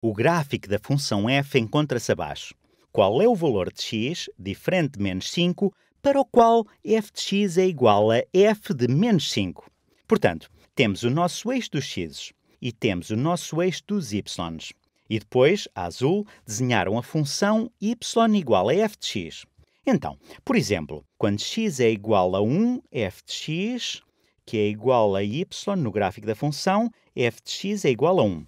O gráfico da função f encontra-se abaixo. Qual é o valor de x, diferente de menos 5, para o qual f de x é igual a f de menos 5? Portanto, temos o nosso eixo dos x e temos o nosso eixo dos y. E depois, a azul, desenharam a função y igual a f de x. Então, por exemplo, quando x é igual a 1, f de x, que é igual a y no gráfico da função, f de x é igual a 1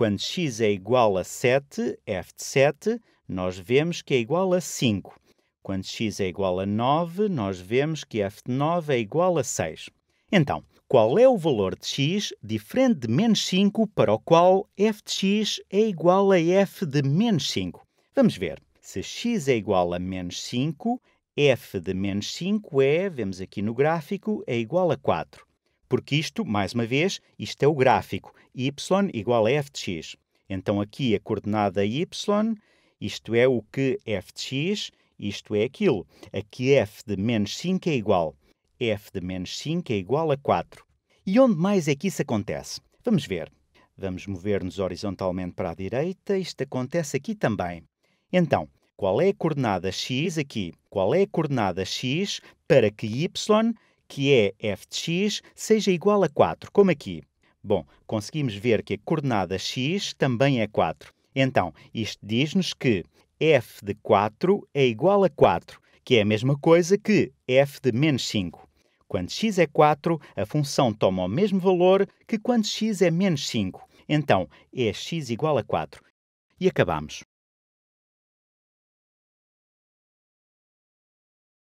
quando x é igual a 7, f de 7, nós vemos que é igual a 5. Quando x é igual a 9, nós vemos que f de 9 é igual a 6. Então, qual é o valor de x diferente de menos 5 para o qual f de x é igual a f de menos 5? Vamos ver. Se x é igual a menos 5, f de menos 5 é, vemos aqui no gráfico, é igual a 4. Porque isto, mais uma vez, isto é o gráfico, y igual a f de x. Então aqui a coordenada y, isto é o que f de x, isto é aquilo. Aqui f de menos 5 é igual. f de menos 5 é igual a 4. E onde mais é que isso acontece? Vamos ver. Vamos mover-nos horizontalmente para a direita. Isto acontece aqui também. Então, qual é a coordenada x aqui? Qual é a coordenada x para que y que é f de x seja igual a 4, como aqui. Bom, conseguimos ver que a coordenada x também é 4. Então, isto diz-nos que f de 4 é igual a 4, que é a mesma coisa que f de menos 5. Quando x é 4, a função toma o mesmo valor que quando x é menos 5. Então, é x igual a 4. E acabamos.